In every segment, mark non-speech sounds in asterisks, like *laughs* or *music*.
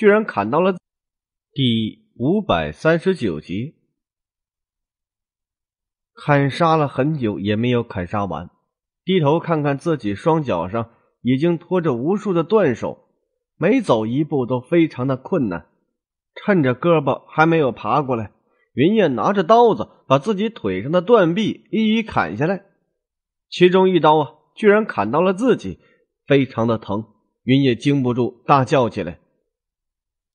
居然砍到了第五百三十九集，砍杀了很久也没有砍杀完。低头看看自己双脚上已经拖着无数的断手，每走一步都非常的困难。趁着胳膊还没有爬过来，云烨拿着刀子把自己腿上的断臂一一砍下来。其中一刀啊，居然砍到了自己，非常的疼。云烨经不住大叫起来。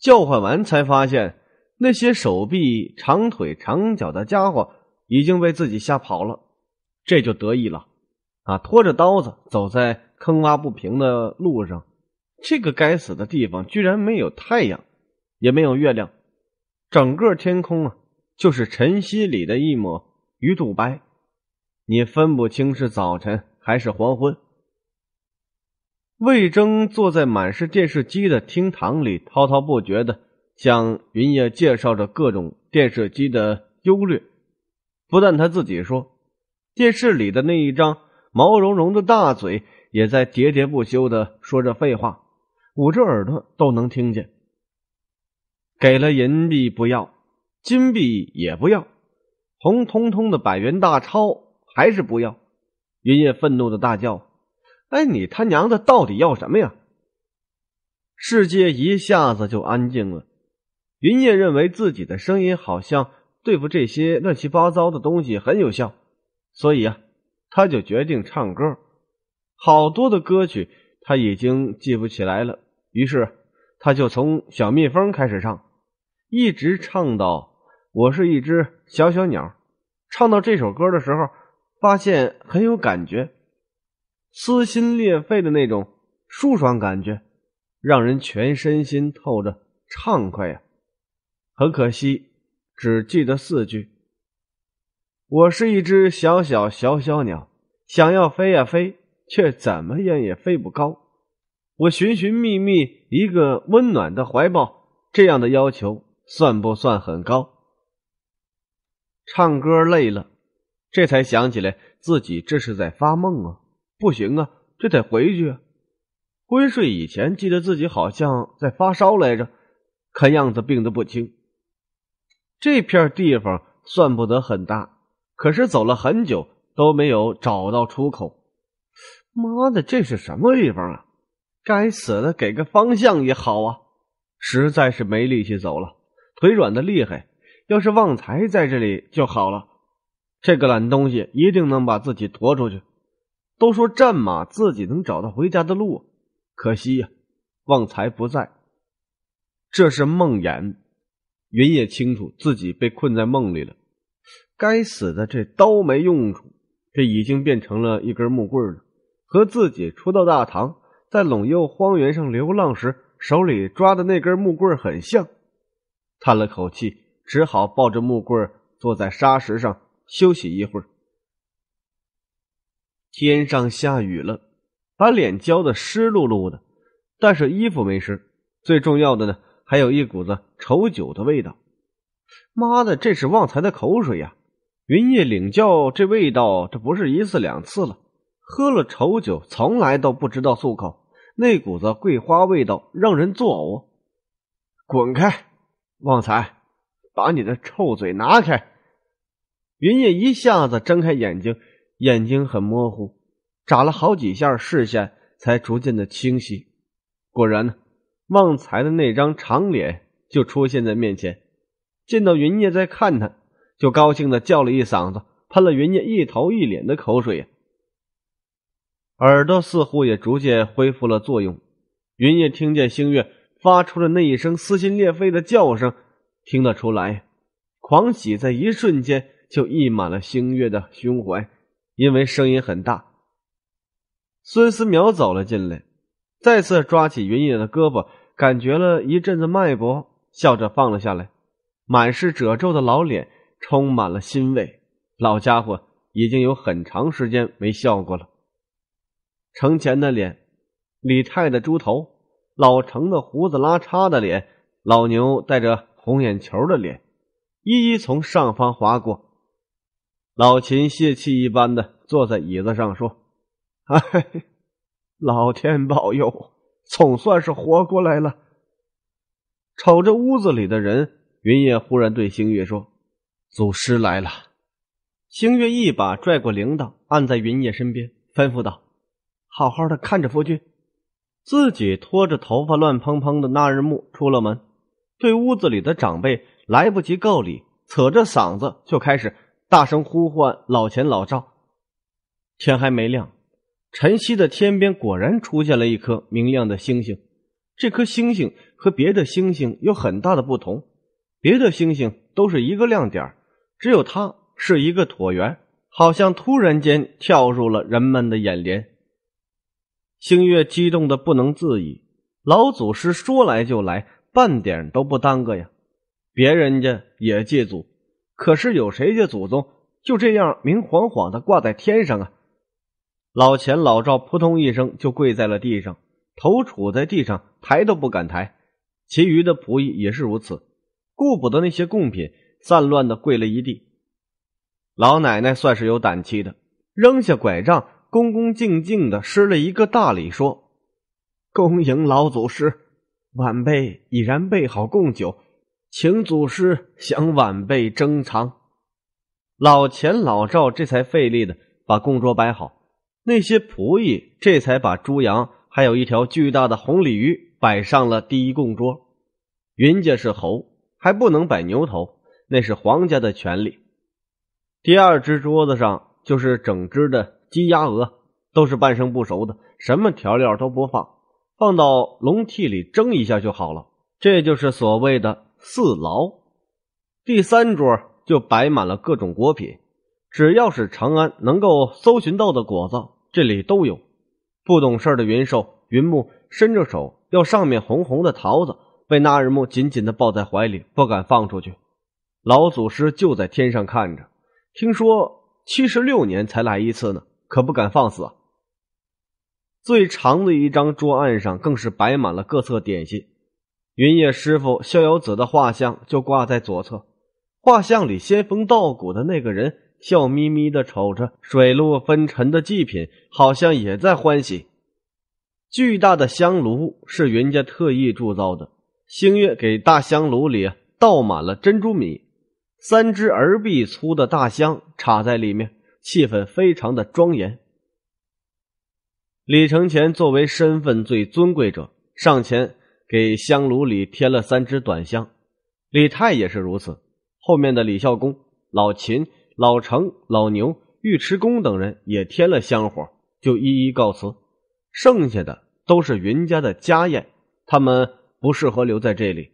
叫唤完才发现，那些手臂长腿长脚的家伙已经被自己吓跑了，这就得意了啊！拖着刀子走在坑洼不平的路上，这个该死的地方居然没有太阳，也没有月亮，整个天空啊就是晨曦里的一抹鱼肚白，你分不清是早晨还是黄昏。魏征坐在满是电视机的厅堂里，滔滔不绝的向云烨介绍着各种电视机的优劣。不但他自己说，电视里的那一张毛茸茸的大嘴也在喋喋不休的说着废话，捂着耳朵都能听见。给了银币不要，金币也不要，红彤彤的百元大钞还是不要。云烨愤怒的大叫。哎，你他娘的到底要什么呀？世界一下子就安静了。云烨认为自己的声音好像对付这些乱七八糟的东西很有效，所以啊，他就决定唱歌。好多的歌曲他已经记不起来了，于是他就从小蜜蜂开始唱，一直唱到“我是一只小小鸟”。唱到这首歌的时候，发现很有感觉。撕心裂肺的那种舒爽感觉，让人全身心透着畅快呀！很可惜，只记得四句。我是一只小小小小鸟，想要飞呀飞，却怎么也也飞不高。我寻寻觅觅一个温暖的怀抱，这样的要求算不算很高？唱歌累了，这才想起来自己这是在发梦啊。不行啊，这得回去。啊。昏睡以前记得自己好像在发烧来着，看样子病得不轻。这片地方算不得很大，可是走了很久都没有找到出口。妈的，这是什么地方啊？该死的，给个方向也好啊！实在是没力气走了，腿软的厉害。要是旺财在这里就好了，这个懒东西一定能把自己拖出去。都说战马自己能找到回家的路，可惜呀，旺财不在。这是梦魇，云也清楚自己被困在梦里了。该死的，这刀没用处，这已经变成了一根木棍了，和自己初到大唐，在陇右荒原上流浪时手里抓的那根木棍很像。叹了口气，只好抱着木棍坐在沙石上休息一会儿。天上下雨了，把脸浇得湿漉漉的，但是衣服没湿。最重要的呢，还有一股子臭酒的味道。妈的，这是旺财的口水呀！云烨领教这味道，这不是一次两次了。喝了臭酒，从来都不知道漱口，那股子桂花味道让人作呕。滚开，旺财，把你的臭嘴拿开！云烨一下子睁开眼睛。眼睛很模糊，眨了好几下，视线才逐渐的清晰。果然呢，旺财的那张长脸就出现在面前。见到云烨在看他，就高兴的叫了一嗓子，喷了云烨一头一脸的口水耳朵似乎也逐渐恢复了作用。云烨听见星月发出了那一声撕心裂肺的叫声，听得出来，狂喜在一瞬间就溢满了星月的胸怀。因为声音很大，孙思邈走了进来，再次抓起云野的胳膊，感觉了一阵子脉搏，笑着放了下来。满是褶皱的老脸充满了欣慰，老家伙已经有很长时间没笑过了。程前的脸，李泰的猪头，老程的胡子拉碴的脸，老牛带着红眼球的脸，一一从上方划过。老秦泄气一般的坐在椅子上说：“ *laughs* 哎，老天保佑，总算是活过来了。”瞅着屋子里的人，云烨忽然对星月说：“祖师来了。”星月一把拽过铃铛，按在云烨身边，吩咐道：“好好的看着夫君。”自己拖着头发乱蓬蓬的那日暮出了门，对屋子里的长辈来不及告礼，扯着嗓子就开始。大声呼唤老钱老赵，天还没亮，晨曦的天边果然出现了一颗明亮的星星。这颗星星和别的星星有很大的不同，别的星星都是一个亮点，只有它是一个椭圆，好像突然间跳入了人们的眼帘。星月激动的不能自已，老祖师说来就来，半点都不耽搁呀，别人家也祭祖。可是有谁家祖宗就这样明晃晃的挂在天上啊？老钱、老赵扑通一声就跪在了地上，头杵在地上，抬都不敢抬。其余的仆役也是如此，顾不得那些贡品，散乱的跪了一地。老奶奶算是有胆气的，扔下拐杖，恭恭敬敬的施了一个大礼，说：“恭迎老祖师，晚辈已然备好贡酒。”请祖师，想晚辈珍尝。老钱老赵这才费力的把供桌摆好，那些仆役这才把猪羊，还有一条巨大的红鲤鱼摆上了第一供桌。云家是侯，还不能摆牛头，那是皇家的权利。第二只桌子上就是整只的鸡鸭鹅，都是半生不熟的，什么调料都不放，放到笼屉里蒸一下就好了。这就是所谓的。四牢，第三桌就摆满了各种果品，只要是长安能够搜寻到的果子，这里都有。不懂事的云寿云木伸着手要上面红红的桃子，被那日木紧紧的抱在怀里，不敢放出去。老祖师就在天上看着，听说七十六年才来一次呢，可不敢放肆啊。最长的一张桌案上更是摆满了各色点心。云烨师傅、逍遥子的画像就挂在左侧。画像里仙风道骨的那个人笑眯眯的瞅着水落分尘的祭品，好像也在欢喜。巨大的香炉是云家特意铸造的，星月给大香炉里倒满了珍珠米，三只儿臂粗的大香插在里面，气氛非常的庄严。李承前作为身份最尊贵者，上前。给香炉里添了三支短香，李泰也是如此。后面的李孝公、老秦、老程、老牛、尉迟恭等人也添了香火，就一一告辞。剩下的都是云家的家宴，他们不适合留在这里。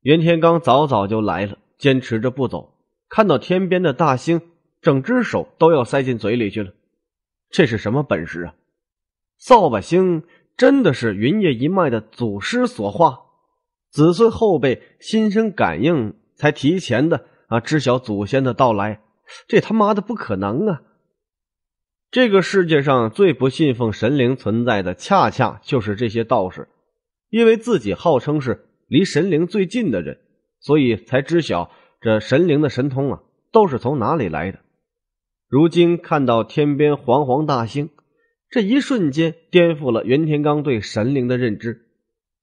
袁天罡早早就来了，坚持着不走，看到天边的大星，整只手都要塞进嘴里去了。这是什么本事啊？扫把星。真的是云叶一脉的祖师所化，子孙后辈心生感应，才提前的啊知晓祖先的到来。这他妈的不可能啊！这个世界上最不信奉神灵存在的，恰恰就是这些道士，因为自己号称是离神灵最近的人，所以才知晓这神灵的神通啊都是从哪里来的。如今看到天边煌煌大星。这一瞬间颠覆了袁天罡对神灵的认知，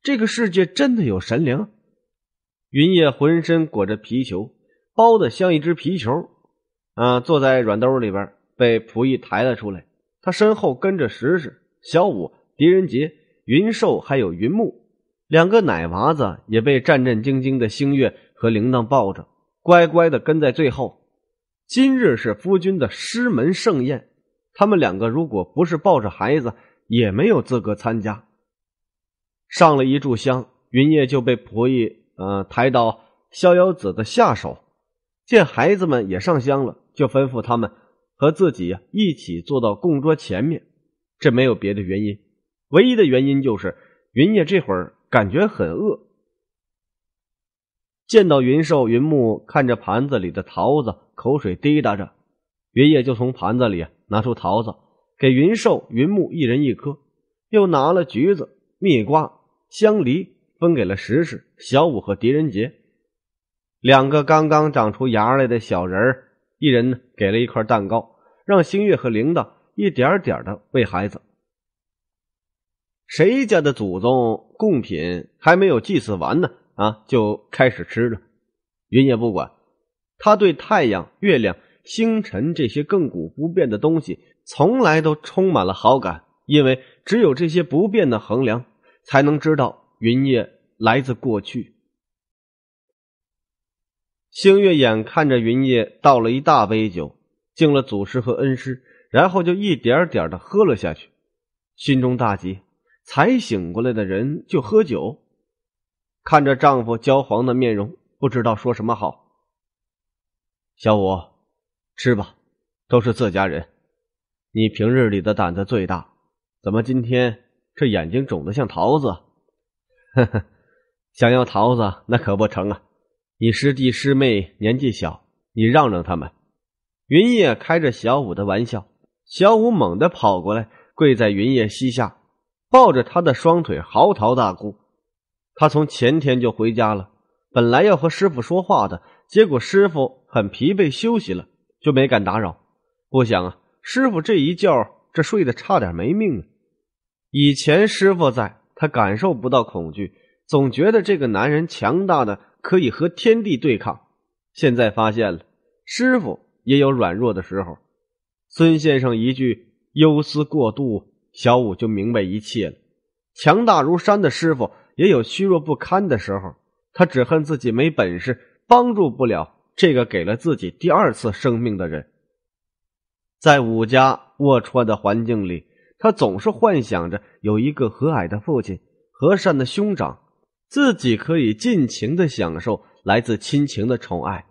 这个世界真的有神灵？云烨浑身裹着皮球，包的像一只皮球，啊，坐在软兜里边被仆役抬了出来。他身后跟着石石、小五、狄仁杰、云寿，还有云木两个奶娃子，也被战战兢兢的星月和铃铛抱着，乖乖的跟在最后。今日是夫君的师门盛宴。他们两个如果不是抱着孩子，也没有资格参加。上了一炷香，云烨就被仆役呃抬到逍遥子的下手。见孩子们也上香了，就吩咐他们和自己一起坐到供桌前面。这没有别的原因，唯一的原因就是云烨这会儿感觉很饿。见到云寿、云木看着盘子里的桃子，口水滴答着，云烨就从盘子里。拿出桃子给云寿、云木一人一颗，又拿了橘子、蜜瓜、香梨分给了石石、小五和狄仁杰两个刚刚长出芽来的小人儿，一人给了一块蛋糕，让星月和铃铛一点点的喂孩子。谁家的祖宗贡品还没有祭祀完呢？啊，就开始吃了。云也不管，他对太阳、月亮。星辰这些亘古不变的东西，从来都充满了好感，因为只有这些不变的衡量，才能知道云夜来自过去。星月眼看着云夜倒了一大杯酒，敬了祖师和恩师，然后就一点点的喝了下去，心中大急。才醒过来的人就喝酒，看着丈夫焦黄的面容，不知道说什么好。小五。吃吧，都是自家人。你平日里的胆子最大，怎么今天这眼睛肿得像桃子？*laughs* 呵呵，想要桃子那可不成啊！你师弟师妹年纪小，你让让他们。云烨开着小五的玩笑，小五猛地跑过来，跪在云烨膝下，抱着他的双腿嚎啕大哭。他从前天就回家了，本来要和师傅说话的，结果师傅很疲惫，休息了。就没敢打扰，不想啊，师傅这一觉，这睡得差点没命啊！以前师傅在，他感受不到恐惧，总觉得这个男人强大的可以和天地对抗。现在发现了，师傅也有软弱的时候。孙先生一句“忧思过度”，小五就明白一切了。强大如山的师傅也有虚弱不堪的时候，他只恨自己没本事，帮助不了。这个给了自己第二次生命的人，在武家龌龊的环境里，他总是幻想着有一个和蔼的父亲、和善的兄长，自己可以尽情的享受来自亲情的宠爱。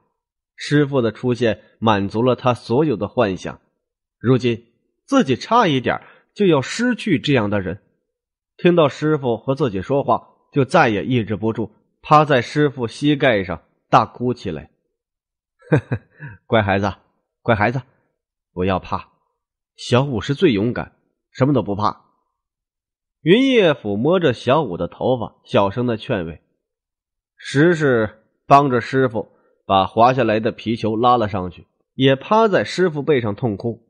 师傅的出现满足了他所有的幻想，如今自己差一点就要失去这样的人，听到师傅和自己说话，就再也抑制不住，趴在师傅膝盖上大哭起来。呵呵，乖孩子，乖孩子，不要怕，小五是最勇敢，什么都不怕。云叶抚摸着小五的头发，小声的劝慰。石氏帮着师傅把滑下来的皮球拉了上去，也趴在师傅背上痛哭。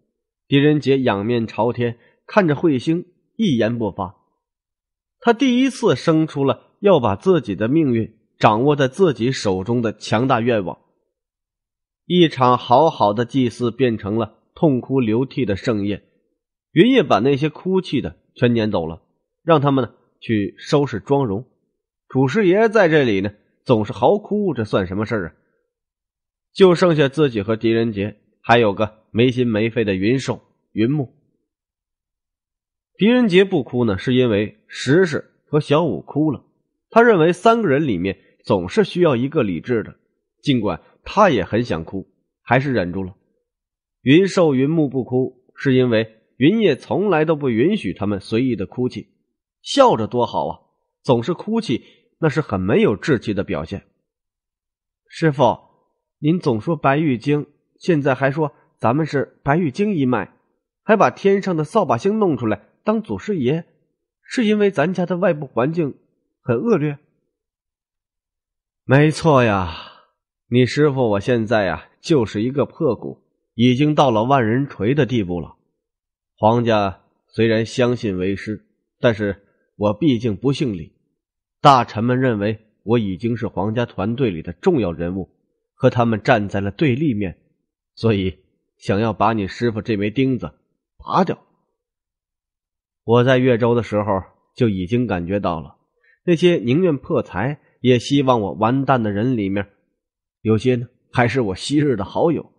狄仁杰仰面朝天看着彗星，一言不发。他第一次生出了要把自己的命运掌握在自己手中的强大愿望。一场好好的祭祀变成了痛哭流涕的盛宴。云烨把那些哭泣的全撵走了，让他们呢去收拾妆容。楚师爷在这里呢，总是嚎哭，这算什么事儿啊？就剩下自己和狄仁杰，还有个没心没肺的云兽云木。狄仁杰不哭呢，是因为石石和小五哭了。他认为三个人里面总是需要一个理智的，尽管。他也很想哭，还是忍住了。云兽、云木不哭，是因为云烨从来都不允许他们随意的哭泣。笑着多好啊！总是哭泣，那是很没有志气的表现。师傅，您总说白玉京，现在还说咱们是白玉京一脉，还把天上的扫把星弄出来当祖师爷，是因为咱家的外部环境很恶劣？没错呀。你师傅我现在呀就是一个破骨，已经到了万人锤的地步了。皇家虽然相信为师，但是我毕竟不姓李。大臣们认为我已经是皇家团队里的重要人物，和他们站在了对立面，所以想要把你师傅这枚钉子拔掉。我在越州的时候就已经感觉到了，那些宁愿破财也希望我完蛋的人里面。有些呢，还是我昔日的好友，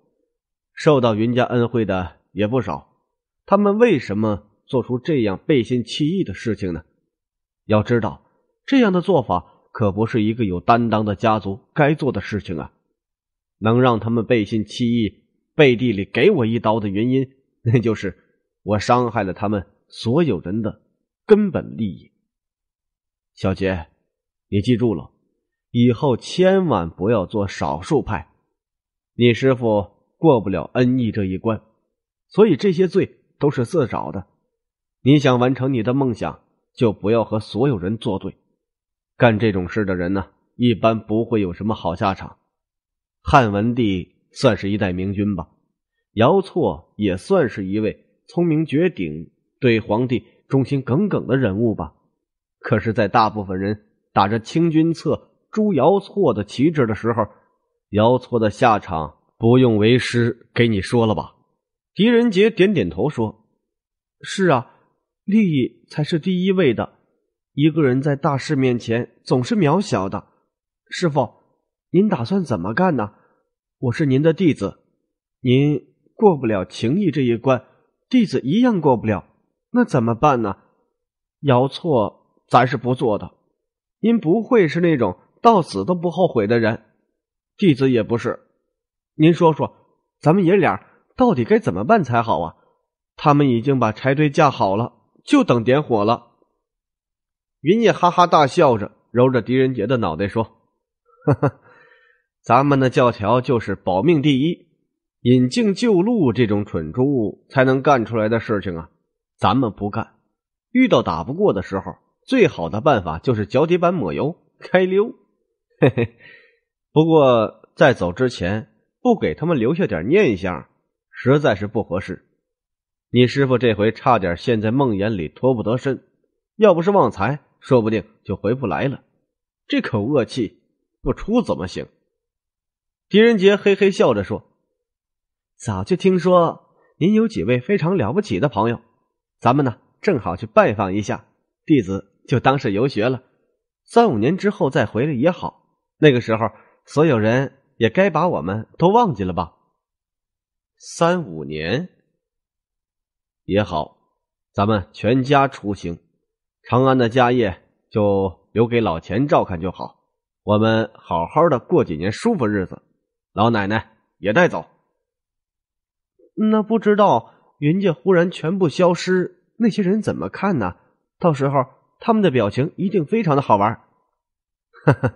受到云家恩惠的也不少。他们为什么做出这样背信弃义的事情呢？要知道，这样的做法可不是一个有担当的家族该做的事情啊！能让他们背信弃义、背地里给我一刀的原因，那就是我伤害了他们所有人的根本利益。小杰，你记住了。以后千万不要做少数派，你师傅过不了恩义这一关，所以这些罪都是自找的。你想完成你的梦想，就不要和所有人作对。干这种事的人呢，一般不会有什么好下场。汉文帝算是一代明君吧，姚错也算是一位聪明绝顶、对皇帝忠心耿耿的人物吧。可是，在大部分人打着清君侧。朱瑶错的旗帜的时候，姚错的下场不用为师给你说了吧？狄仁杰点点头说：“是啊，利益才是第一位的。一个人在大事面前总是渺小的。师傅，您打算怎么干呢？我是您的弟子，您过不了情义这一关，弟子一样过不了。那怎么办呢？姚错，咱是不做的。您不会是那种。”到死都不后悔的人，弟子也不是。您说说，咱们爷俩到底该怎么办才好啊？他们已经把柴堆架好了，就等点火了。云野哈哈大笑着，揉着狄仁杰的脑袋说：“哈哈，咱们的教条就是保命第一，引颈救路这种蠢猪才能干出来的事情啊！咱们不干。遇到打不过的时候，最好的办法就是脚底板抹油，开溜。”嘿嘿，不过在走之前，不给他们留下点念想，实在是不合适。你师傅这回差点陷在梦魇里脱不得身，要不是旺财，说不定就回不来了。这口恶气不出怎么行？狄仁杰嘿嘿笑着说：“早就听说您有几位非常了不起的朋友，咱们呢正好去拜访一下。弟子就当是游学了，三五年之后再回来也好。”那个时候，所有人也该把我们都忘记了吧？三五年也好，咱们全家出行，长安的家业就留给老钱照看就好。我们好好的过几年舒服日子，老奶奶也带走。那不知道云家忽然全部消失，那些人怎么看呢？到时候他们的表情一定非常的好玩。哈哈。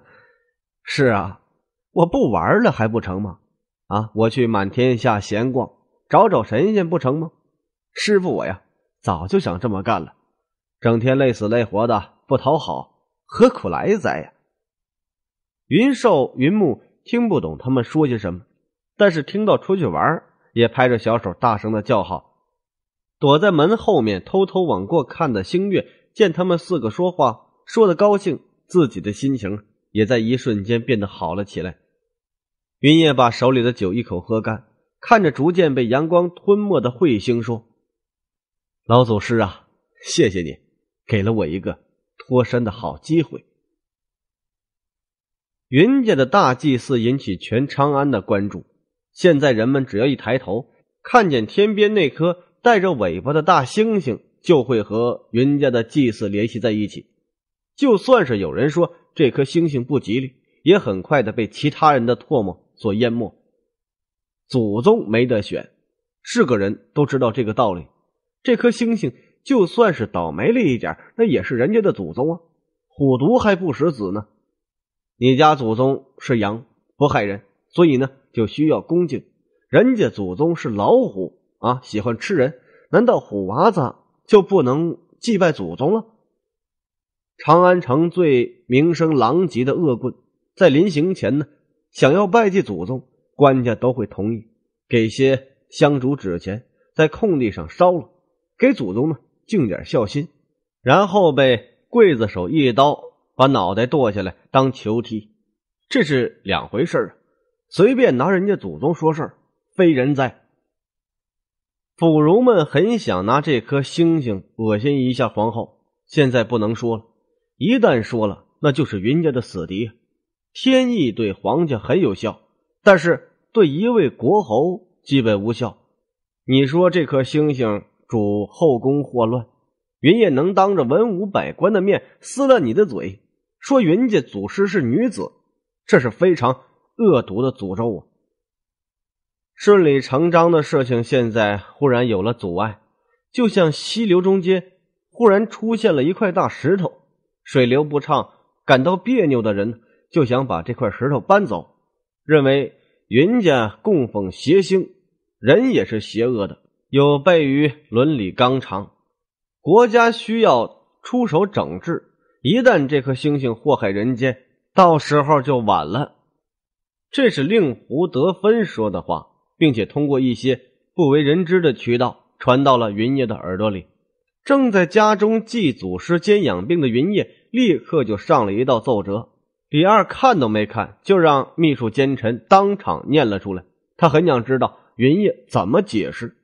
是啊，我不玩了还不成吗？啊，我去满天下闲逛，找找神仙不成吗？师傅，我呀早就想这么干了，整天累死累活的不讨好，何苦来哉呀？云寿、云木听不懂他们说些什么，但是听到出去玩，也拍着小手大声的叫好。躲在门后面偷偷往过看的星月，见他们四个说话，说的高兴，自己的心情。也在一瞬间变得好了起来。云烨把手里的酒一口喝干，看着逐渐被阳光吞没的彗星说：“老祖师啊，谢谢你给了我一个脱身的好机会。”云家的大祭祀引起全长安的关注。现在人们只要一抬头，看见天边那颗带着尾巴的大星星，就会和云家的祭祀联系在一起。就算是有人说。这颗星星不吉利，也很快的被其他人的唾沫所淹没。祖宗没得选，是个人都知道这个道理。这颗星星就算是倒霉了一点，那也是人家的祖宗啊！虎毒还不食子呢，你家祖宗是羊，不害人，所以呢就需要恭敬。人家祖宗是老虎啊，喜欢吃人，难道虎娃子就不能祭拜祖宗了？长安城最名声狼藉的恶棍，在临行前呢，想要拜祭祖宗，官家都会同意，给些香烛纸钱，在空地上烧了，给祖宗呢敬点孝心，然后被刽子手一刀把脑袋剁下来当球踢，这是两回事啊！随便拿人家祖宗说事儿，非人哉！腐儒们很想拿这颗星星恶心一下皇后，现在不能说了。一旦说了，那就是云家的死敌。天意对皇家很有效，但是对一位国侯基本无效。你说这颗星星主后宫祸乱，云烨能当着文武百官的面撕了你的嘴，说云家祖师是女子，这是非常恶毒的诅咒啊！顺理成章的事情，现在忽然有了阻碍，就像溪流中间忽然出现了一块大石头。水流不畅，感到别扭的人就想把这块石头搬走，认为云家供奉邪星，人也是邪恶的，有悖于伦理纲常，国家需要出手整治。一旦这颗星星祸害人间，到时候就晚了。这是令狐得分说的话，并且通过一些不为人知的渠道传到了云烨的耳朵里。正在家中祭祖师兼养病的云烨，立刻就上了一道奏折。李二看都没看，就让秘书奸臣当场念了出来。他很想知道云烨怎么解释。